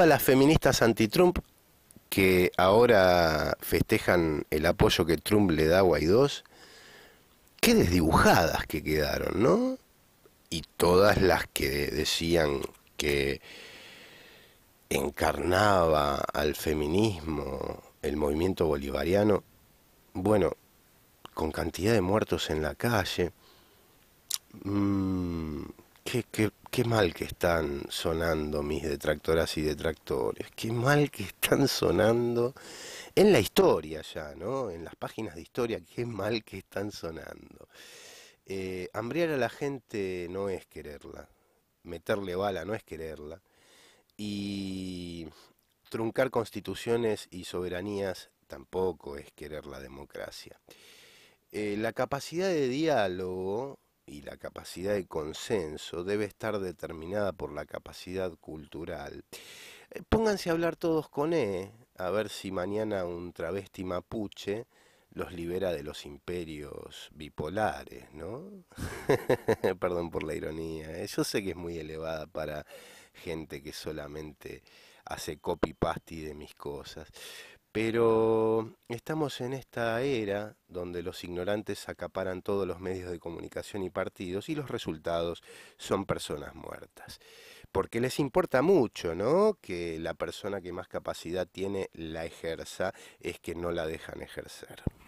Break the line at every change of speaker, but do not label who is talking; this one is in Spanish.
a las feministas anti-Trump que ahora festejan el apoyo que Trump le da a Guaidó, qué desdibujadas que quedaron, ¿no? Y todas las que decían que encarnaba al feminismo el movimiento bolivariano, bueno, con cantidad de muertos en la calle, mmm, Qué, mal que están sonando mis detractoras y detractores, qué mal que están sonando en la historia ya, ¿no? En las páginas de historia, qué mal que están sonando. Eh, hambriar a la gente no es quererla, meterle bala no es quererla, y truncar constituciones y soberanías tampoco es querer la democracia. Eh, la capacidad de diálogo y la capacidad de consenso debe estar determinada por la capacidad cultural. Eh, pónganse a hablar todos con E, a ver si mañana un travesti mapuche los libera de los imperios bipolares, ¿no? Perdón por la ironía, ¿eh? yo sé que es muy elevada para gente que solamente hace copy-paste de mis cosas, pero estamos en esta era donde los ignorantes acaparan todos los medios de comunicación y partidos y los resultados son personas muertas. Porque les importa mucho, ¿no? Que la persona que más capacidad tiene la ejerza es que no la dejan ejercer.